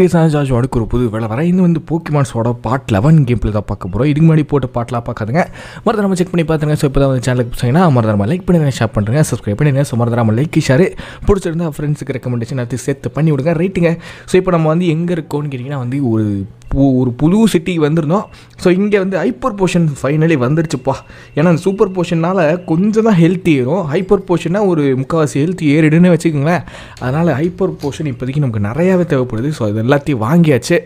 இயற்கை சாஞ்சா ஜாடுக்கு ஒரு புது வேலை வர இது வந்து போக்கிமான்ஸோட பார்ட் லெவன் கேம் பிள்ளை தான் பார்க்க போகிறோம் இதுக்கு முன்னாடி போட்டு பாட்டெலாம் பார்க்காதுங்க மறந்து நம்ம செக் பண்ணி பார்த்துங்க ஸோ இப்போ தான் வந்து சேனலுக்கு போச்சிங்கன்னா மறந்துடாம லைக் பண்ணுங்க ஷேர் பண்ணுறேங்க சப்ஸ்கிரைப் பண்ணுங்க ஸோ மறந்துடாம லைக் ஷேர் பிடிச்சிருந்தா ஃப்ரெண்ட்ஸுக்கு ரெக்கமெண்டேஷன் அடுத்து சேர்த்து பண்ணி விடுங்க ரைட்டுங்க ஸோ இப்போ நம்ம வந்து எங்கே இருக்கோன்னு கேட்டிங்கன்னா வந்து ஒரு ஒரு புது சிட்டிக்கு வந்திருந்தோம் ஸோ இங்கே வந்து ஹைப்பர் போர்ஷன் ஃபைனலி வந்துருச்சுப்பா ஏன்னா அந்த சூப்பர் போர்ஷனால் கொஞ்சம் தான் ஹெல்த்தி ஏறும் ஹைப்பர் போர்ஷனாக ஒரு முக்கால்வாசி ஹெல்த்தி ஏறிடுன்னு வச்சுக்கோங்களேன் அதனால் ஹைப்பர் போர்ஷன் இப்போதைக்கு நமக்கு நிறையாவே தேவைப்படுது ஸோ அது எல்லாத்தையும் வாங்கியாச்சு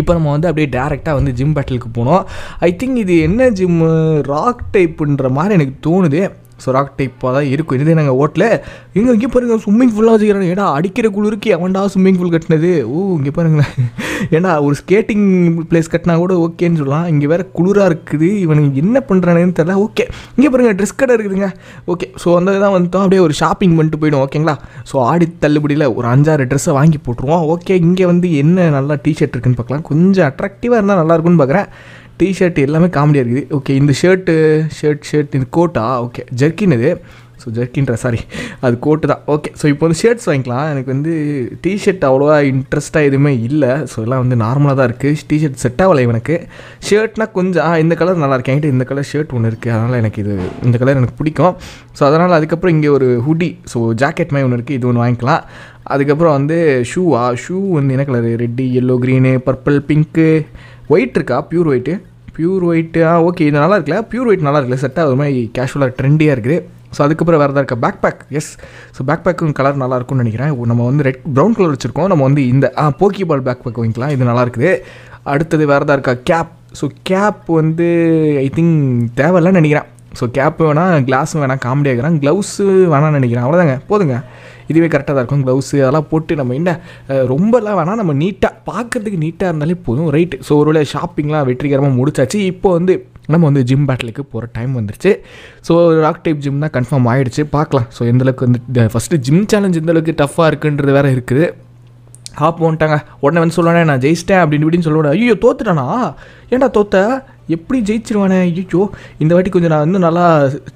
இப்போ நம்ம வந்து அப்படியே டேரெக்டாக வந்து ஜிம் பேட்டலுக்கு போனோம் ஐ திங்க் இது என்ன ஜிம்மு ராக் டைப்புன்ற மாதிரி எனக்கு தோணுது ராக் டைப்பாக தான் இருக்கும் இதே நாங்கள் ஓட்டில் இங்கே இங்கே பாருங்கள் ஸ்விம்மிங் ஃபுல்லாக வச்சுக்கிறாங்க ஏடா அடிக்கிற குளிருக்கு அவன்டா ஸ்விம்மிங் ஃபுல் கட்டினது ஓ இங்கே பாருங்களேன் ஏன்னா ஒரு ஸ்கேட்டிங் பிளேஸ் கட்டினா கூட ஓகேன்னு சொல்லலாம் இங்கே வேறு குளிராக இருக்குது இவனுக்கு என்ன பண்ணுறானேன்னு தெரில ஓகே இங்கே பாருங்கள் ட்ரெஸ் கடை இருக்குதுங்க ஓகே ஸோ அந்த இதான் வந்துட்டோம் அப்படியே ஒரு ஷாப்பிங் பண்ணிட்டு போயிடும் ஓகேங்களா ஸோ ஆடி தள்ளுபடியில் ஒரு அஞ்சாறு ட்ரெஸ்ஸை வாங்கி போட்டுருவோம் ஓகே இங்கே வந்து என்ன நல்லா டிஷர்ட் இருக்குன்னு பார்க்கலாம் கொஞ்சம் அட்ராக்டிவாக இருந்தால் நல்லாயிருக்குன்னு பார்க்குறேன் டி ஷர்ட் எல்லாமே காமெடியாக இருக்குது ஓகே இந்த ஷர்ட்டு ஷர்ட் ஷர்ட் இந்த கோட்டா ஓகே ஜெர்கின் இது ஸோ ஜெர்கின்ற சாரி அது கோட்டு தான் ஓகே ஸோ இப்போ வந்து ஷர்ட்ஸ் வாங்கிக்கலாம் எனக்கு வந்து டிஷர்ட் அவ்வளோவா இன்ட்ரெஸ்ட்டாக எதுவுமே இல்லை ஸோ எல்லாம் வந்து நார்மலாக தான் இருக்குது டிஷர்ட் செட் ஆகலை எனக்கு ஷர்ட்னால் கொஞ்சம் இந்த கலர் நல்லா இருக்கு என்கிட்ட இந்த கலர் ஷர்ட் ஒன்று இருக்குது அதனால் எனக்கு இது இந்த கலர் எனக்கு பிடிக்கும் ஸோ அதனால் அதுக்கப்புறம் இங்கே ஒரு ஹுடி ஸோ ஜாக்கெட் மாதிரி ஒன்று இருக்குது இது ஒன்று வாங்கிக்கலாம் அதுக்கப்புறம் வந்து ஷூவா ஷூ வந்து என்ன colour red yellow green purple pink white இருக்கா ப்யூர் ஒயிட்டு ப்யூர் ஒயிட்டு ஆ ஓகே இது நல்லா இருக்குல்ல ப்யூர் ஒயிட் நல்லா இருக்குல்ல செட்டாக அது மாதிரி கேஷுவலாக ட்ரெண்டியாக இருக்குது ஸோ அதுக்கப்புறம் வேறு தான் இருக்கா bag bag yes so bag பேக்கும் கலர் நல்லா இருக்கும்னு நினைக்கிறேன் நம்ம வந்து ரெட் ப்ரௌன் கலர் வச்சுருக்கோம் நம்ம வந்து இந்த ஆ போக்கி பால் பேக் பேக் வாங்கிக்கலாம் இது நல்லா இருக்குது அடுத்தது வேறு தான் இருக்கா கேப் ஸோ கேப் வந்து ஐ திங்க் தேவையில்லன்னு நினைக்கிறேன் ஸோ கேப் வேணால் கிளாஸும் வேணால் காமெடி ஆகிறான் க்ளவுஸு வேணாம்னு நினைக்கிறேன் அவ்வளோதாங்க போதுங்க இதுவே கரெக்டாக தான் இருக்கும் க்ளவுஸு அதெல்லாம் போட்டு நம்ம என்ன ரொம்பலாம் வேணால் நம்ம நீட்டாக பார்க்குறதுக்கு நீட்டாக இருந்தாலே போதும் ரைட்டு ஸோ ஒரு வேளை ஷாப்பிங்லாம் வெற்றிகரமாக முடிச்சாச்சு இப்போ வந்து நம்ம வந்து ஜிம் பேட்டலுக்கு போகிற டைம் வந்துருச்சு ஸோ ராக் டைப் ஜிம் தான் கன்ஃபார்ம் ஆகிடுச்சு பார்க்கலாம் ஸோ எந்தளவுக்கு வந்து ஃபஸ்ட்டு ஜிம் சேலஞ்ச் எந்தளவுக்கு டஃப்பாக இருக்குன்றது வேறு இருக்குது ஹாப் வந்துட்டாங்க உடனே வந்து சொல்லுவேன் நான் ஜெயிச்சிட்டேன் அப்படின்னு இப்படின்னு சொல்லுவேன் ஐயோ தோத்துட்டானா ஏன்டா தோத்த எப்படி ஜெயிச்சிருவானே ஐயோ இந்த வாட்டி கொஞ்சம் நான் வந்து நல்லா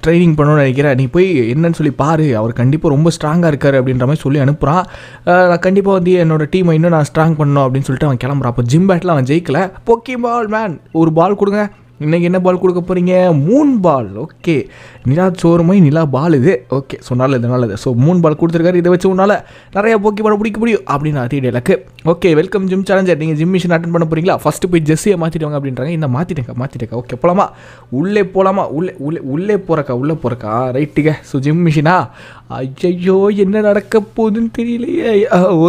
ட்ரைனிங் பண்ணணும்னு நினைக்கிறேன் நீ போய் என்னன்னு சொல்லி பாரு அவர் கண்டிப்பாக ரொம்ப ஸ்ட்ராங்காக இருக்கார் அப்படின்ற மாதிரி சொல்லி அனுப்புகிறான் நான் கண்டிப்பாக வந்து என்னோட டீமை இன்னும் நான் ஸ்ட்ராங் பண்ணணும் அப்படின்னு சொல்லிட்டு அவன் கிளம்புறான் அப்போ ஜிம் பேட்டில் அவன் ஜெயிக்கல போக்கி பால் மேன் ஒரு பால் கொடுங்க இன்றைக்கி என்ன பால் கொடுக்க போகிறீங்க மூணு பால் ஓகே நிலா சோறுமை நிலா பால் இது ஓகே ஸோ நல்லது நல்லது ஸோ மூணு பால் கொடுத்துருக்காரு இதை வச்சு உன்னால் நிறையா போக்கி பால் பிடிக்க முடியும் அப்படின்னு அதே டேலக்கு ஓகே வெல்கம் ஜிம் சேலஞ்சர் நீங்கள் ஜிம் மிஷின் அட்டன் பண்ண போகிறீங்களா ஃபஸ்ட்டு போய் ஜெஸ்ஸியை மாற்றிடுவாங்க அப்படின்றாங்க இந்த மாற்றிட்டேங்க மாற்றிட்டேங்க ஓகே போகலாமா உள்ளே போகலாமா உள்ளே உள்ளே உள்ளே போகிறக்கா உள்ளே போகிறக்கா ரைட்டுங்க ஸோ ஜிம் மிஷினா ஐயோ என்ன நடக்க போகுதுன்னு தெரியலையே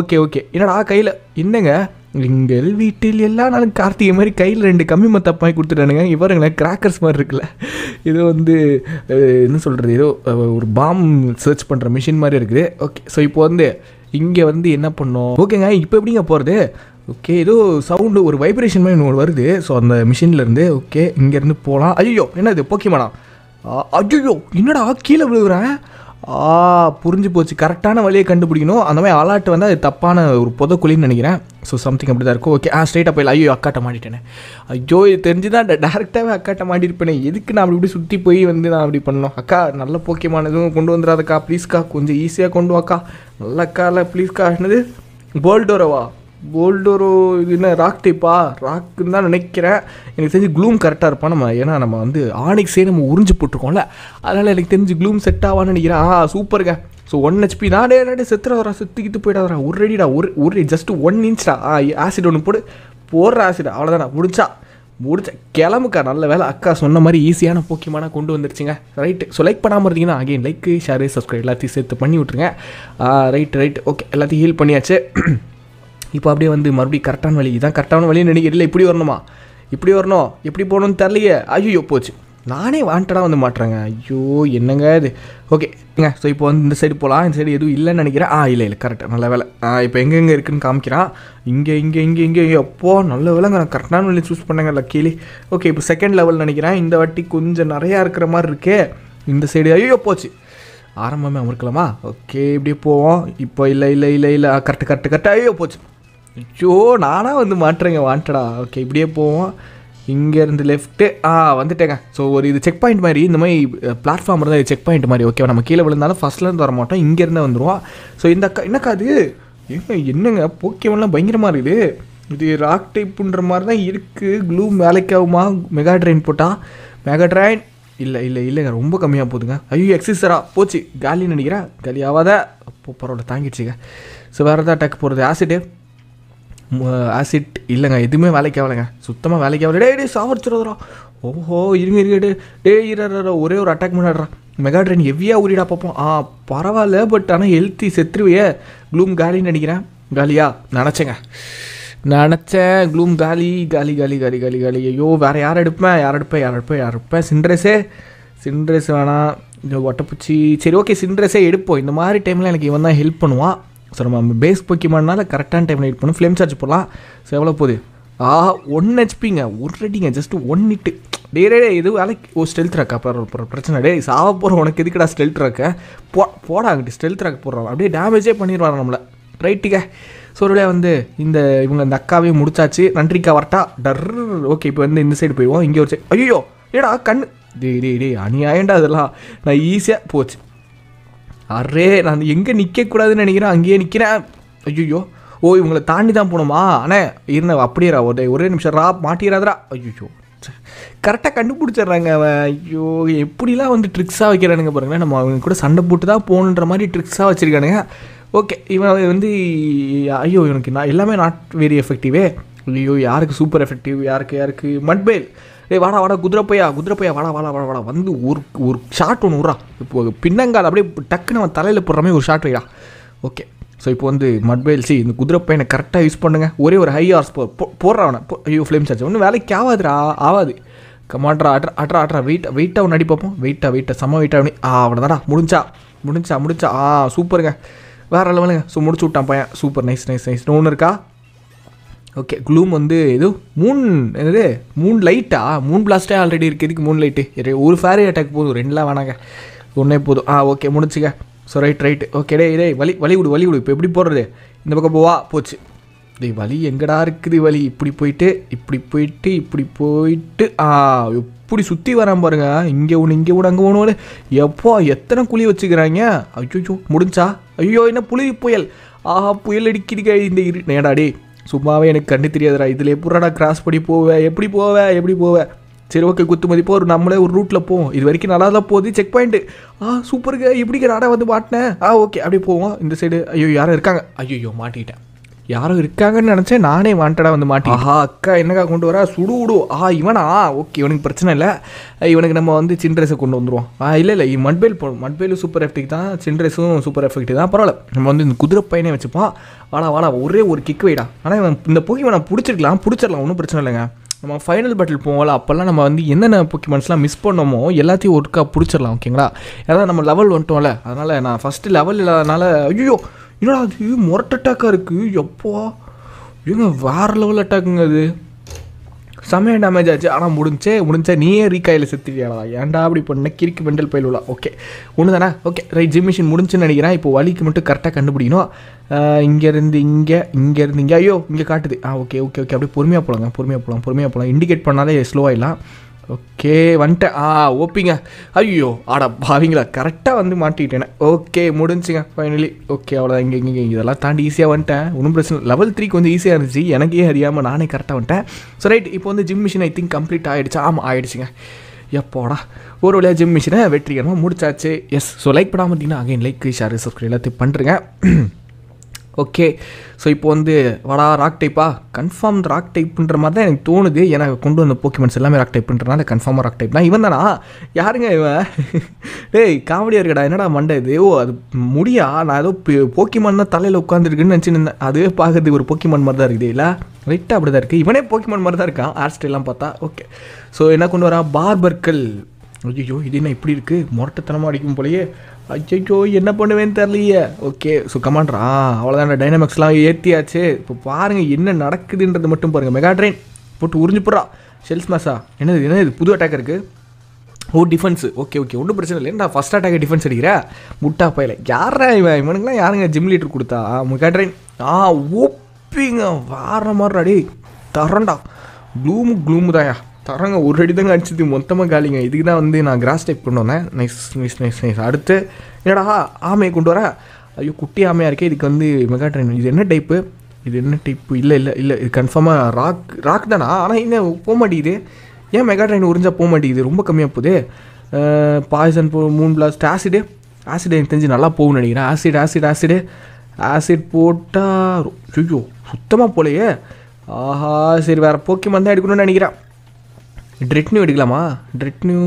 ஓகே ஓகே என்னடா கையில் என்னங்க எங்கள் வீட்டில் எல்லா நாளும் கார்த்திகை மாதிரி கையில் ரெண்டு கம்மி மத்தப்பாய் கொடுத்துட்டானுங்க இவருங்களே கிராக்கர்ஸ் மாதிரி இருக்குல்ல இது வந்து என்ன சொல்கிறது ஏதோ ஒரு பாம் சர்ச் பண்ணுற மிஷின் மாதிரி இருக்குது ஓகே ஸோ இப்போ வந்து இங்கே வந்து என்ன பண்ணோம் ஓகேங்க இப்போ எப்படிங்க போகிறது ஓகே ஏதோ சவுண்டு ஒரு வைப்ரேஷன் மாதிரி ஒன்று வருது ஸோ அந்த மிஷின்லேருந்து ஓகே இங்கேருந்து போகலாம் ஐயோ என்ன இது போக்கிமானா ஐயோ என்னடா கீழே விழுகுறேன் ஆ புரிஞ்சு போச்சு கரெக்டான வழியை கண்டுபிடிக்கணும் அந்த மாதிரி அலாட்டு வந்து அது தப்பான ஒரு புதக்குழின்னு நினைக்கிறேன் ஸோ சம்திங் அப்படி தான் இருக்கும் ஓகே ஆ ஸ்ட்ரைட்டாக போயிடலாம் ஐயோ அக்காட்ட மாட்டிட்டேனே ஐயோ இது தெரிஞ்சு தான் டேரெக்டாகவே அக்காட்ட மாட்டிருப்பேனே எதுக்கு நான் அப்படி இப்படி சுற்றி போய் வந்து நான் அப்படி பண்ணணும் அக்கா நல்ல போக்கியமானதும் கொண்டு வந்துடாதக்கா ப்ளீஸ்க்கா கொஞ்சம் ஈஸியாக கொண்டு வாக்கா நல்லக்கா இல்லை ப்ளீஸ்க்கா என்னது போல்டோரவா போல்டோரோ என்ன ராக் டைப்பா ராக்குன்னு தான் நினைக்கிறேன் எனக்கு தெரிஞ்சு க்ளூம் கரெக்டாக இருப்பான் நம்ம ஏன்னா நம்ம வந்து ஆனிக்ஸே நம்ம உறிஞ்சு போட்டிருக்கோம்ல அதனால் எனக்கு தெரிஞ்சு க்ளூம் செட் ஆவான்னு நினைக்கிறேன் ஆ சூப்பருங்க ஸோ ஒன் ஹெச்பி நாடே நாடே சுத்திக்கிட்டு செத்துக்கிட்டு போயிடாதரா ஒரு ரெடிடா ஒரு ஒரு ஜஸ்ட் ஒன் இன்ச்டா ஆ ஆசிட் ஒன்று போடு போடுற ஆசிட் அவ்வளோதானா முடிச்சா முடிச்ச கிளம்புக்கா நல்ல வேலை அக்கா சொன்ன மாதிரி ஈஸியான போக்கியமான கொண்டு வந்துருச்சுங்க ரைட்டு ஸோ லைக் பண்ணாமல் இருந்தீங்கன்னா அகைன் லைக்கு ஷேர் சப்ஸ்கிரைப் எல்லாத்தையும் சேர்த்து பண்ணி விட்ருங்க ரைட் ரைட் ஓகே எல்லாத்தையும் ஹீல் பண்ணியாச்சு இப்போ அப்படியே வந்து மறுபடியும் கரெக்டான வழி இதான் கரெக்டான வழின்னு நினைக்கிறேன் இல்லை இப்படி வரணுமா இப்படி வரணும் எப்படி போகணும்னு தெரிலையே ஐயோ போச்சு நானே வாண்டடாக வந்து மாட்டுறேங்க ஐயோ என்னங்க இது ஓகேங்க ஸோ இப்போ வந்து இந்த சைடு போகலாம் இந்த சைடு எதுவும் இல்லைன்னு நினைக்கிறேன் ஆ இல்லை இல்லை கரெக்டாக நல்ல வேலை இப்போ எங்கெங்கே இருக்குன்னு காமிக்கிறான் இங்கே இங்கே இங்கே இங்கே எப்போ நல்ல வேலைங்க நான் கரெக்டான வழி சூஸ் பண்ணேங்க லக்கீலி ஓகே இப்போ செகண்ட் லெவல் நினைக்கிறேன் இந்த வாட்டி கொஞ்சம் நிறையா இருக்கிற மாதிரி இருக்கே இந்த சைடு ஐயோ போச்சு ஆரம்பமே அமர்க்கலாமா ஓகே இப்படியே போவோம் இப்போ இல்லை இல்லை இல்லை இல்லை கரெக்டு கரெக்டு கரெக்டாக ஐயோ போச்சு ஐயோ நானாக வந்து மாட்டுறேங்க வாண்டடா ஓகே இப்படியே போவோம் இங்கேருந்து லெஃப்ட்டு ஆ வந்துட்டேங்க ஸோ ஒரு இது செக் பாயிண்ட் மாதிரி இந்த மாதிரி பிளாட்ஃபார்ம் இருந்தால் இது செக் பாயிண்ட் மாதிரி ஓகேவா நம்ம கீழே விழுந்தாலும் ஃபஸ்ட்லேருந்து வர மாட்டோம் இங்கேருந்தே வந்துடுவோம் ஸோ இந்த என்னக்கா அது என்னங்க போக்கியவெல்லாம் பயங்கரமாக இருக்குது இது ராக் டைப்புன்ற மாதிரி தான் இருக்குது க்ளூ வேலைக்காகுமா மெகா ட்ரெயின் போட்டால் மெகா ட்ரெயின் இல்லை இல்லை இல்லைங்க ரொம்ப கம்மியாக போகுதுங்க ஐயோ எக்ஸசரா போச்சு காலின்னு நினைக்கிறேன் காலி ஆகாத அப்போ பரவாயில்ல தாங்கிடுச்சுங்க ஸோ வேறு எதாவது டக்கு போகிறது ஆசிட்டு ஆசிட் இல்லைங்க எதுவுமே வேலைக்கு ஆகலைங்க சுத்தமாக வேலைக்கு ஆகல டே டே சாவடிச்சிடுறா ஓஹோ இருங்க இருங்க டே டே ஒரே ஒரு அட்டாக் பண்ணாடுறா மெகா ட்ரெயின் எவ்வியா ஊரிடா பார்ப்போம் ஆ பரவாயில்ல பட் ஆனால் ஹெல்த்தி செத்துருவையே க்ளூம் காலின்னு நினைக்கிறேன் காலியா நினச்சேங்க நினச்சேன் க்ளூம் காலி காலி காலி காலி காலி காலி ஐயோ வேறு யார் எடுப்பேன் யார் எடுப்பேன் யார் எடுப்பேன் யார் எடுப்பேன் சின்ட்ரெஸே சின்ட்ரெஸ் வேணாம் இந்த ஒட்டப்பூச்சி சரி ஓகே சின்ட்ரெஸே எடுப்போம் இந்த மாதிரி டைமில் எனக்கு இவன் தான் ஹெல்ப் பண்ணுவான் ஸோ நம்ம பேஸ் பொக்கிமானால கரெக்டான டைமில் ஹிட் பண்ணணும் ஃப்ளேம் சார்ஜ் போடலாம் ஸோ எவ்வளோ போகுது ஆ ஒன் ஹெச்பிங்க ஒரு ரெட்டிங்க ஜஸ்ட் ஒன் இட்டு டே எது வேலைக்கு ஓ ஸ்டெல்த் ரக்கா அப்புறம் போகிற பிரச்சனை டே சாவ போகிறோம் உனக்கு எதுக்குடா ஸ்டெல்த் ரக்க போ போடா அங்கிட்டு ஸ்டெல்த் ரக்க போடுறோம் அப்படியே டேமேஜே பண்ணிடுவாங்க நம்மளை ரைட்டுக்க ஸோ ஒருவே வந்து இந்த இவங்க இந்த அக்காவையும் முடிச்சாச்சு நன்றிக்கா வரட்டா டர் ஓகே இப்போ வந்து இந்த சைடு போயிடுவோம் இங்கே ஒரு சைடு ஐயோ ஏடா கண் டே டே டே அநியாயண்டா அதெல்லாம் நான் ஈஸியாக போச்சு அரே நான் எங்கே நிற்கக்கூடாதுன்னு நினைக்கிறேன் அங்கேயே நிற்கிறேன் ஐயோயோ ஓ இவங்களை தாண்டி தான் போகணுமா அண்ணே இருந்த அப்படியேரா ஒரே ஒரே நிமிஷம் ரா மாட்டிடாதரா ஐயோ கரெக்டாக கண்டுபிடிச்சிட்றாங்க அவன் ஐயோ எப்படிலாம் வந்து ட்ரிக்ஸாக வைக்கிறானுங்க பாருங்களேன் நம்ம அவங்க கூட சண்டை போட்டு தான் போகணுன்ற மாதிரி ட்ரிக்ஸாக வச்சுருக்கானுங்க ஓகே இவன் வந்து ஐயோ இவனுக்கு நான் எல்லாமே நாட் வெரி எஃபெக்டிவே ஐயோ யாருக்கு சூப்பர் எஃபெக்டிவ் யாருக்கு யாருக்கு மட்பேல் ஏ வாடா வாடா குதிரை குதிரைப்பையா குதிரை வாடா வாடா வாடா வாடா வந்து ஒரு ஒரு ஷாட் ஒன்று விட்றா இப்போ பின்னங்கால் அப்படியே டக்குன்னு அவன் தலையில் போடுற மாதிரி ஒரு ஷாட் வைடா ஓகே ஸோ இப்போ வந்து மட்பைல் சி இந்த குதிரை பையனை கரெக்டாக யூஸ் பண்ணுங்கள் ஒரே ஒரு ஹை ஹார்ஸ் போ போடுறவனை அவனை ஐயோ ஃப்ளேம் சார்ஜ் ஒன்றும் வேலைக்கு ஆகாதுரா ஆகாது கமாட்ரா அட்ரா அட்ரா அட்ரா வெயிட் வெயிட்டாக ஒன்று அடி பார்ப்போம் வெயிட்டாக வெயிட்டாக செம்ம வெயிட்டாக அப்படி ஆ அவனதாடா முடிஞ்சா முடிஞ்சா முடிஞ்சா ஆ சூப்பருங்க வேறு லெவலுங்க ஸோ முடிச்சு விட்டான் பையன் சூப்பர் நைஸ் நைஸ் நைஸ் ஒன்று இருக்கா ஓகே க்ளூம் வந்து ஏதோ மூன் என்னது மூணு லைட்டா மூணு பிளாஸ்டே ஆல்ரெடி இருக்குது இதுக்கு மூணு லைட்டு ஒரு ஃபேரி அட்டாக் போதும் ரெண்டுலாம் வேணாங்க ஒன்றே போதும் ஆ ஓகே முடிச்சுக்க ஸோ ரைட் ரைட் ஓகே டே இதே வலி வலி விடு வலி விடு இப்போ எப்படி போடுறது இந்த பக்கம் போவா போச்சு டேய் வலி எங்கடா இருக்குது வலி இப்படி போயிட்டு இப்படி போயிட்டு இப்படி போயிட்டு ஆ எப்படி சுற்றி வரான் பாருங்க இங்கே ஒன்று இங்கே விட அங்கே ஒன்று எப்போ எத்தனை குழி வச்சுக்கிறாங்க ஐயோ முடிஞ்சா ஐயோ என்ன புலி புயல் ஆஹா புயல் அடிக்கிறீங்க இந்த இரு நேடாடி சும்மாவே எனக்கு கண்டு தெரியாதுடா இதில் எப்படா நான் கிராஸ் பண்ணி போவேன் எப்படி போவேன் எப்படி போவேன் சரி ஓகே குத்து மதிப்போ ஒரு நம்மளே ஒரு ரூட்டில் போவோம் இது வரைக்கும் நல்லா தான் போகுது செக் பாயிண்ட்டு ஆ சூப்பருக்கு எப்படிங்க நாடா வந்து மாட்டினேன் ஆ ஓகே அப்படி போவோம் இந்த சைடு ஐயோ யாரும் இருக்காங்க ஐயோ மாட்டிக்கிட்டேன் யாரும் இருக்காங்கன்னு நினச்சேன் நானே வாண்டடாக வந்து மாட்டேன் ஆஹா அக்கா என்னக்கா கொண்டு வரா சுடு விடு ஆ இவனா ஓகே இவனுக்கு பிரச்சனை இல்லை இவனுக்கு நம்ம வந்து சின்ட்ரெஸை கொண்டு வந்துடுவோம் ஆ இல்லை இல்லை மட்பேல் போகணும் மட்பேலும் சூப்பர் எஃபெக்ட் தான் சின்ட்ரெஸும் சூப்பர் எஃபெக்ட் தான் பரவாயில்ல நம்ம வந்து இந்த குதிரை பையனே வச்சுப்போம் வாடா வாடா ஒரே ஒரு கிக் வைடா ஆனால் இவன் இந்த இவனை பிடிச்சிருக்கலாம் பிடிச்சிடலாம் ஒன்றும் பிரச்சனை இல்லைங்க நம்ம ஃபைனல் பேட்டில் போவோம்ல அப்போல்லாம் நம்ம வந்து என்னென்ன பொக்கிமெண்ட்ஸ்லாம் மிஸ் பண்ணோமோ எல்லாத்தையும் ஒருக்கா பிடிச்சிடலாம் ஓகேங்களா ஏதாவது நம்ம லெவல் வந்துட்டோம்ல அதனால் நான் ஃபஸ்ட்டு லெவல் இல்லாதனால ஐயோ என்னடா அது மொரட்ட அட்டாக்காக இருக்குது எப்போ இவங்க வேறு லெவல் அட்டாக்குங்க அது செமையா டேமேஜ் ஆச்சு ஆனால் முடிஞ்சே முடிஞ்சே நீயே ரீகாயில் செத்துட்டியாடா ஏன்டா அப்படி பண்ண கிரிக்கு மெண்டல் பயிலுலா ஓகே ஒன்று தானே ஓகே ரைட் ஜிம் மிஷின் முடிஞ்சுன்னு நினைக்கிறேன் இப்போ வலிக்கு மட்டும் கரெக்டாக கண்டுபிடிக்கணும் இங்கேருந்து இங்கே இங்கேருந்து இங்கே ஐயோ இங்கே காட்டுது ஆ ஓகே ஓகே ஓகே அப்படியே பொறுமையாக போகலாங்க பொறுமையாக போகலாம் பொறுமையாக போகலாம் இண்டிகேட் பண்ணாலே ஸ்லோ ஆகிடலாம் ஓகே வந்துட்டேன் ஆ ஓப்பிங்க ஐயோ ஆடா பாவிங்களா கரெக்டாக வந்து மாட்டிக்கிட்டேன் ஓகே முடிஞ்சுங்க ஃபைனலி ஓகே அவ்வளோதான் இங்கே இங்கே இதெல்லாம் தாண்டி ஈஸியாக வந்துட்டேன் ஒன்றும் பிரச்சனை லெவல் த்ரீ கொஞ்சம் ஈஸியாக இருந்துச்சு எனக்கே அறியாமல் நானே கரெக்டாக வந்துட்டேன் ஸோ ரைட் இப்போ வந்து gym machine I think complete ஆகிடுச்சு ஆமாம் ஆகிடுச்சிங்க எப்போடா ஒரு வழியாக ஜிம் மிஷினை வெற்றிகரமாக முடிச்சாச்சு எஸ் ஸோ லைக் பண்ணாமல் பார்த்தீங்கன்னா அகைன் லைக் ஷேர் சப்ஸ்கிரைப் எல்லாத்தையும் பண்ணுறேங்க ஓகே ஸோ இப்போ வந்து வடா ராக் டைப்பா கன்ஃபார்ம் ராக் டைப்புன்ற மாதிரி தான் எனக்கு தோணுது ஏன்னா கொண்டு வந்த போக்கிமெண்ட்ஸ் எல்லாமே ராக் டைப்புன்றனால கன்ஃபார்மாக ராக் டைப் தான் இவன் தானா யாருங்க இவன் டேய் காமெடியாக இருக்கடா என்னடா மண்டை இது ஓ அது முடியா நான் ஏதோ போக்கிமான் தான் தலையில் உட்காந்துருக்குன்னு நினச்சின்னு அதுவே பார்க்கறதுக்கு ஒரு போக்கிமான் மாதிரி தான் இருக்குது இல்லை ரைட்டாக அப்படி தான் இருக்குது இவனே போக்கிமான் மாதிரி தான் இருக்கான் ஹேர் பார்த்தா ஓகே ஸோ என்ன கொண்டு வரான் பார்பர்கள் ஐயோ இது என்ன இப்படி இருக்குது முரட்டத்தனமாக அடிக்கும் போலயே அச்சோ என்ன பண்ணுவேன்னு தெரிலையே ஓகே ஸோ கமாண்டரா அவ்வளோதான் டைனமிக்ஸ்லாம் ஏற்றியாச்சு இப்போ பாருங்கள் என்ன நடக்குதுன்றது மட்டும் பாருங்கள் மெகா ட்ரெயின் போட்டு உறிஞ்சு போடுறா ஷெல்ஸ் மேஸா என்னது என்ன இது புது அட்டாக் இருக்குது ஓ டிஃபென்ஸு ஓகே ஓகே ஒன்றும் பிரச்சனை இல்லை நான் ஃபஸ்ட் அட்டாக் டிஃபென்ஸ் அடிக்கிறேன் முட்டா பயில யாரா இவன் இவனுக்குலாம் யாருங்க ஜிம் லீட்டர் கொடுத்தா மெகா ட்ரெயின் ஆ ஓப்பிங்க வார மாதிரி அடி தரண்டா க்ளூமு க்ளூமு தாயா தரங்க ஒரு அடி தாங்க அடிச்சது மொத்தமாக காலிங்க இதுக்கு தான் வந்து நான் கிராஸ் டைப் கொண்டு வந்தேன் நைஸ் நைஸ் நைஸ் நைஸ் அடுத்து என்னடா ஆமையை கொண்டு வர ஐயோ குட்டி ஆமையாக இருக்கே இதுக்கு வந்து மெகா ட்ரெயின் இது என்ன டைப்பு இது என்ன டைப்பு இல்லை இல்லை இல்லை இது கன்ஃபார்மாக ராக் ராக் தானா ஆனால் என்ன போக மாட்டேங்குது ஏன் மெகா ட்ரெயின் உறிஞ்சால் போக மாட்டேங்குது ரொம்ப கம்மியாக போகுது பாய்சன் போ மூணு பிளாஸ்ட் ஆசிடு ஆசிட் எனக்கு தெரிஞ்சு நல்லா போகும்னு நினைக்கிறேன் ஆசிட் ஆசிட் ஆசிடு ஆசிட் போட்டால் ஐயோ சுத்தமாக போலையே ஆஹா சரி வேறு போக்கி மந்தான் எடுக்கணும்னு நினைக்கிறேன் ட்ரெட்னியூ எடுக்கலாமா ட்ரெட்னியூ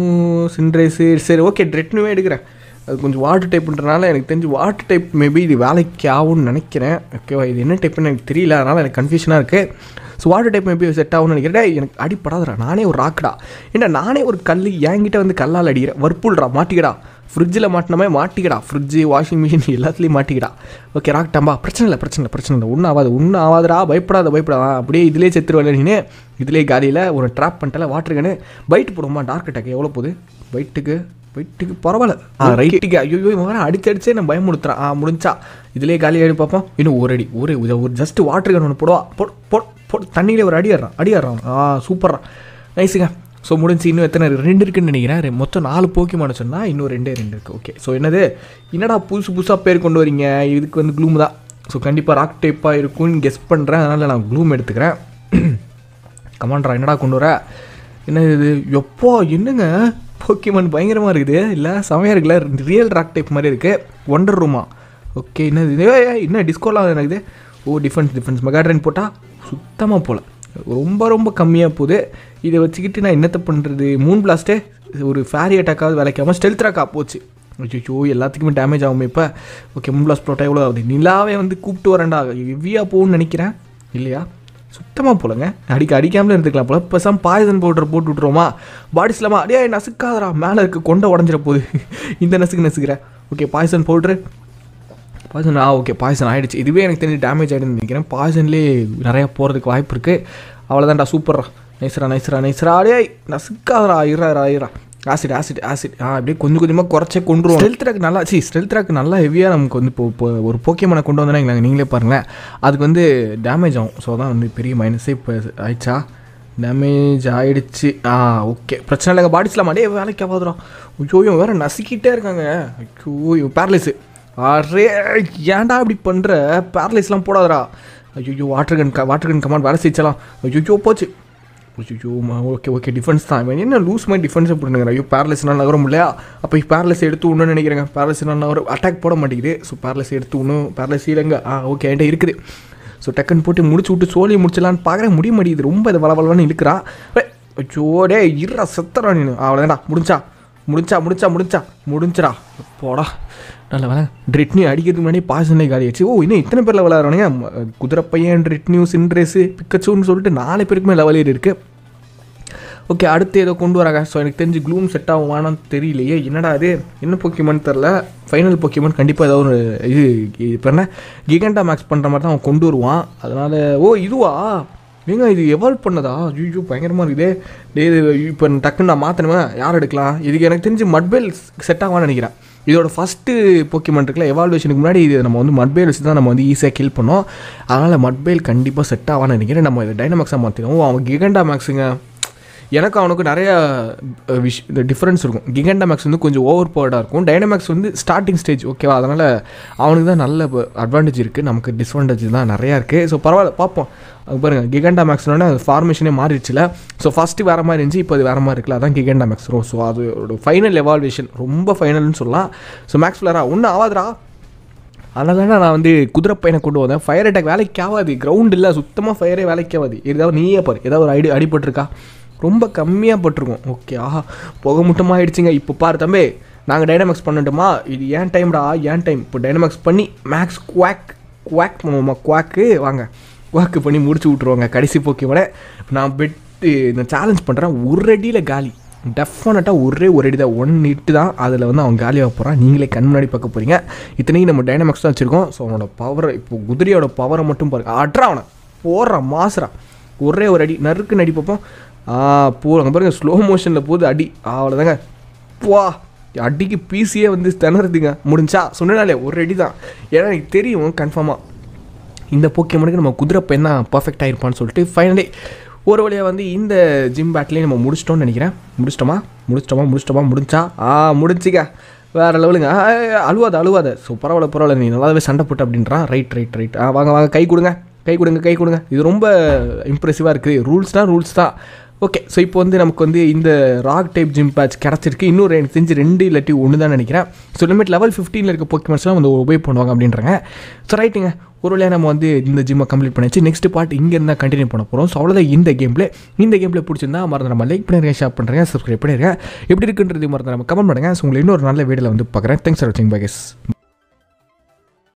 சின்ரைஸு சரி ஓகே ட்ரெட்னியூவே எடுக்கிறேன் அது கொஞ்சம் வாட்டர் டைப்புன்றனால எனக்கு தெரிஞ்சு வாட்டர் டைப் மேபி இது வேலைக்கு ஆகும்னு நினைக்கிறேன் ஓகேவா இது என்ன டைப்னு எனக்கு தெரியல அதனால் எனக்கு கன்ஃபியூஷனாக இருக்குது so water type maybe set ஆகும்னு நினைக்கிறேன் எனக்கு அடிப்படாதடா நானே ஒரு ராக்கடா ஏன்னா நானே ஒரு கல் என்கிட்ட வந்து கல்லால் அடிக்கிறேன் வற்புல்றா மாட்டிக்கடா ஃப்ரிட்ஜில் மாட்டினமே மாட்டிக்கடா ஃப்ரிட்ஜு வாஷிங் மிஷின் எல்லாத்துலேயும் மாட்டிக்கடா ஓகே ராக்டாம்பா பிரச்சனை இல்லை பிரச்சனை இல்லை பிரச்சனை இல்லை ஒன்றும் ஆகாது ஒன்றும் ஆகாதடா பயப்படாத பயப்படா அப்படியே இதிலே செத்துருவேன் நீனு இதிலே காலியில் ஒரு ட்ராப் வாட்டர் கனு பைட் போடுவோமா டார்க் அட்டாக் எவ்வளோ போகுது பைட்டுக்கு பைட்டுக்கு பரவாயில்ல ஆ ரைட்டுக்கு ஐயோ இவன் அடிச்சு அடிச்சே நான் பயமுடுத்துறான் ஆ முடிஞ்சா இதுலேயே காலி ஆடி பார்ப்போம் இன்னும் ஒரு அடி ஒரு ஒரு ஜஸ்ட் வாட்டர் கன் ஒன்று போடுவா போ போ போட் தண்ணியில் ஒரு அடியாடுறான் அடியாடுறான் ஆ சூப்பர்றான் நைஸுங்க ஸோ முடிஞ்சு இன்னும் எத்தனை ரெண்டு இருக்குன்னு நினைக்கிறேன் மொத்தம் நாலு போக்கிமானு சொன்னால் இன்னும் ரெண்டே ரெண்டு இருக்குது ஓகே ஸோ என்னது என்னடா புதுசு புதுசாக பேர் கொண்டு வரீங்க இதுக்கு வந்து க்ளூம் தான் ஸோ கண்டிப்பாக ராக் டைப்பாக இருக்கும்னு கெஸ் பண்ணுறேன் அதனால் நான் க்ளூம் எடுத்துக்கிறேன் கமாண்ட்ரா என்னடா கொண்டு வர என்ன இது எப்போ oh, என்னங்க போக்கிமான் பயங்கரமாக இருக்குது இல்லை செமையாக இருக்குல்ல ரியல் ராக் டைப் மாதிரி இருக்குது ஒண்டர் ரூமா ஓகே என்னது என்ன டிஸ்கோலாம் எனக்கு ஓ டிஃபென்ஸ் டிஃபென்ஸ் மெகாட்ரைன் போட்டால் சுத்தமாக போகல ரொம்ப ரொம்ப கம்மியாக போகுது இதை வச்சுக்கிட்டு நான் என்னத்தை பண்ணுறது மூணு பிளாஸ்ட்டே ஒரு ஃபேரி அட்டாக்காவது வேலைக்காமல் ஸ்டெல்த்ராக்காக போச்சு ஐயோ எல்லாத்துக்குமே டேமேஜ் ஆகும் இப்போ ஓகே மூன் பிளாஸ் ப்ரோட்டா எவ்வளோ ஆகுது நிலாவே வந்து கூப்பிட்டு வரேன்டா ஹெவியாக போகணும்னு நினைக்கிறேன் இல்லையா சுத்தமாக போலங்க அடிக்க அடிக்காமலே இருந்துக்கலாம் போல பெசாம பாய்சன் பவுடர் போட்டு விட்ருவோமா பாடி சிலமா அடியா நசுக்காதரா மேலே இருக்க கொண்டை உடஞ்சிட போகுது இந்த நசுக்கு நசுக்கிறேன் ஓகே பாய்சன் பவுட்ரு பாய்சன் ஆ ஓகே பாய்சன் ஆகிடுச்சு இதுவே எனக்கு தெரிஞ்சு டேமேஜ் ஆகிடுன்னு நினைக்கிறேன் பாய்சன்லேயே நிறையா போகிறதுக்கு வாய்ப்பு இருக்குது அவ்வளோதான்டா சூப்பர்ரா நைஸ்ரா நைஸ்ரா நைஸ்ரா அடே நசுக்காதரா ஆயிரா ஆயிரா ஆசிட் ஆசிட் ஆசிட் ஆ அப்படியே கொஞ்சம் கொஞ்சமாக குறைச்சே கொண்டுருவோம் ஸ்டெல்த் ட்ராக் நல்லா சி ஸ்டெல்த் ட்ராக் நல்லா ஹெவியாக நமக்கு வந்து இப்போ இப்போ ஒரு மனை கொண்டு வந்தோன்னா எங்களுக்கு நீங்களே பாருங்களேன் அதுக்கு வந்து டேமேஜ் ஆகும் ஸோ அதான் வந்து பெரிய மைனஸே இப்போ ஆயிடுச்சா டேமேஜ் ஆகிடுச்சு ஆ ஓகே பிரச்சனை இல்லைங்க பாடிஸ்லாம் அடே வேலைக்கு ஆகாதுரும் ஐயோ வேறு நசுக்கிட்டே இருக்காங்க ஐயோ பேரலைஸு அரே ஏன்டா இப்படி பண்ணுற பேரலைஸ்லாம் போடாதடா ஐயோ water gun water gun command வேலை செய்யலாம் ஐயோ போச்சு ஐயோ ஓகே ஓகே டிஃபென்ஸ் தான் என்ன லூஸ் மாதிரி டிஃபென்ஸை போட்டுருங்க ஐயோ பேரலைஸ்னால் நகரும் இல்லையா அப்போ பேரலைஸ் எடுத்து ஒன்று நினைக்கிறேங்க பேரலைஸ்னால் நகரம் அட்டாக் போட மாட்டேங்குது ஸோ பேரலைஸ் எடுத்து ஒன்றும் பேரலைஸ் இல்லைங்க ஆ ஓகே என்கிட்ட இருக்குது ஸோ டக்குன்னு போட்டு முடிச்சு விட்டு சோழியை முடிச்சலான்னு பார்க்குறேன் முடிய மாட்டேங்குது ரொம்ப இது வளவலவான்னு இருக்கிறா ஜோடே இருறா செத்துறா நீ அவ்வளோதான்டா முடிஞ்சா முடிஞ்சா முடிஞ்சா முடிஞ்சா முடிஞ்சிடா போடா நல்ல வேலை ரிட்னி அடிக்கிறதுக்கு முன்னாடி பாசனை காலியாச்சு ஆச்சு ஓ இன்னும் இத்தனை பேர் லெவல் ஆகிறானுங்க குதிரை பையன் ட்ரிட்னியூ சின்ரேஸு பிக்கச்சூன்னு சொல்லிட்டு நாலு பேருக்குமே லெவல் ஏறி இருக்குது ஓகே அடுத்து ஏதோ கொண்டு வராங்க ஸோ எனக்கு தெரிஞ்சு க்ளூம் செட் ஆகுமானான்னு தெரியலையே என்னடா அது என்ன போக்கியமான தெரில ஃபைனல் போக்கியமான் கண்டிப்பாக ஏதோ ஒரு இது இப்போ என்ன கிகண்டா மேக்ஸ் பண்ணுற மாதிரி தான் அவன் கொண்டு வருவான் அதனால் ஓ இதுவா ஏங்க இது எவால்வ் பண்ணதா ஜூஜூ பயங்கரமாக இருக்குதே டே இது இப்போ டக்குன்னு நான் மாற்றணுமே யார் எடுக்கலாம் இதுக்கு எனக்கு தெரிஞ்சு மட்பெல் செட் ஆகும்னு நினைக்கிறேன் இதோட ஃபஸ்ட்டு போக்கிமான் இருக்குல்ல எவால்வேஷனுக்கு முன்னாடி இது நம்ம வந்து மட்பேல் வச்சு தான் நம்ம வந்து ஈஸியாக கில் பண்ணோம் அதனால் மட்பேல் கண்டிப்பாக செட் ஆகான்னு நினைக்கிறேன் நம்ம இதை டைனமாக்ஸாக மாற்றிடுவோம் அவன் கிகண்டா மேக்ஸுங்க எனக்கு அவனுக்கு நிறைய விஷ் டிஃப்ரென்ஸ் இருக்கும் கிகண்டமேக்ஸ் வந்து கொஞ்சம் ஓவர் பவர்டாக இருக்கும் டைனமேக்ஸ் வந்து ஸ்டார்டிங் ஸ்டேஜ் ஓகேவா அதனால் அவனுக்கு தான் நல்ல அட்வான்டேஜ் இருக்குது நமக்கு டிஸ்அட்வான்டேஜ் தான் நிறையா இருக்குது ஸோ பரவாயில்ல பார்ப்போம் அது பாருங்கள் கிகண்டா மேக்ஸ்னோட ஃபார்மேஷனே மாறிடுச்சுல ஸோ ஃபஸ்ட்டு வேறு மாதிரி இருந்துச்சு இப்போ அது வேறு மாதிரி இருக்குல்ல அதான் கிகண்டா மேக்ஸ் ரோ ஸோ அது ஒரு ஃபைனல் எவால்வேஷன் ரொம்ப ஃபைனல்னு சொல்லலாம் ஸோ மேக்ஸ் ஃபுல்லாரா ஒன்றும் ஆகாதுரா அதனால தான் நான் வந்து குதிரை பையனை கொண்டு வந்தேன் ஃபயர் அட்டாக் வேலைக்கு ஆகாது கிரவுண்ட் இல்லை சுத்தமாக ஃபயரே வேலைக்கு ஆகாது ஏதாவது நீயே பாரு ஏதாவது ஒரு ஐடி அடிபட்டிருக்கா ரொம்ப கம்மியாக போட்டிருக்கோம் ஓகே ஆஹா புகை மட்டும் ஆகிடுச்சிங்க இப்போ பாரு தம்பி நாங்கள் டைனமிக்ஸ் பண்ணட்டுமா இது ஏன் டைம்டா ஏன் டைம் இப்போ டைனமிக்ஸ் பண்ணி மேக்ஸ் குவாக் குவாக் பண்ணுவோமா குவாக்கு வாங்க குவாக்கு பண்ணி முடிச்சு விட்ருவாங்க கடைசி போக்கியோட நான் பெட்டு இந்த சேலஞ்ச் பண்ணுறேன் ஒரு அடியில் காலி டெஃபினட்டாக ஒரே ஒரு அடி தான் ஒன் இட்டு தான் அதில் வந்து அவன் காலியாக போகிறான் நீங்களே கண் முன்னாடி பார்க்க போகிறீங்க இத்தனைக்கு நம்ம டைனமிக்ஸ் தான் வச்சுருக்கோம் ஸோ அவனோட பவரை இப்போ குதிரையோட பவரை மட்டும் பாருங்க அட்ரா அவனை போடுறான் மாசுறான் ஒரே ஒரு அடி நறுக்கு நடி பார்ப்போம் ஆ போ அங்கே பாருங்கள் ஸ்லோ மோஷனில் போகுது அடி அவ்வளோதாங்க வா அடிக்கு பிசியே வந்து திணறுதுங்க முடிஞ்சா சொன்னாலே ஒரு அடி தான் ஏன்னா எனக்கு தெரியும் கன்ஃபார்மாக இந்த மணிக்கு நம்ம குதிரை பெண்ணா பர்ஃபெக்ட் ஆகிருப்பான்னு சொல்லிட்டு ஃபைனலி ஒரு வழியாக வந்து இந்த ஜிம் பேட்லேயும் நம்ம முடிச்சிட்டோம்னு நினைக்கிறேன் முடிச்சிட்டோமா முடிச்சிட்டோமா முடிச்சிட்டோமா முடிஞ்சா ஆ முடிச்சிக்க வேறு லெவலுங்க அழுவாத அழுவாத ஸோ பரவாயில்ல பரவாயில்ல நீ நல்லாவே சண்டை போட்டு அப்படின்றான் ரைட் ரைட் ரைட் ஆ வாங்க வாங்க கை கொடுங்க கை கொடுங்க கை கொடுங்க இது ரொம்ப இம்ப்ரெசிவாக இருக்குது ரூல்ஸ்னால் ரூல்ஸ் தான் ஓகே ஸோ இப்போ வந்து நமக்கு வந்து இந்த ராக் டைப் ஜிம் பேட்ச் கிடச்சிருக்கு இன்னொரு எனக்கு தெரிஞ்சு ரெண்டு இல்லாட்டி ஒன்று தான் நினைக்கிறேன் ஸோ லிமிட் லெவல் ஃபிஃப்டீனில் இருக்க போக்கிமெண்ட்ஸ்லாம் வந்து உபயோக பண்ணுவாங்க அப்படின்றாங்க ஸோ ரைட்டுங்க ஒரு வழியாக நம்ம வந்து இந்த ஜிம்மை கம்ப்ளீட் பண்ணிச்சு நெக்ஸ்ட் பார்ட் இங்கே இருந்தால் கண்டினியூ பண்ண போகிறோம் ஸோ அவ்வளோதான் இந்த கேமில் இந்த கேமில் பிடிச்சிருந்தா மறந்து நம்ம லைக் பண்ணிருக்கேன் ஷேர் பண்ணுறேன் சப்ஸ்கிரைப் பண்ணிருக்கேன் எப்படி இருக்குன்றது மறந்து நம்ம கமெண்ட் பண்ணுங்கள் ஸோ உங்களுக்கு இன்னொரு நல்ல வீடியோவில் வந்து பார்க்குறேன் தேங்க்ஸ் ஃபார் வாட்சிங் பை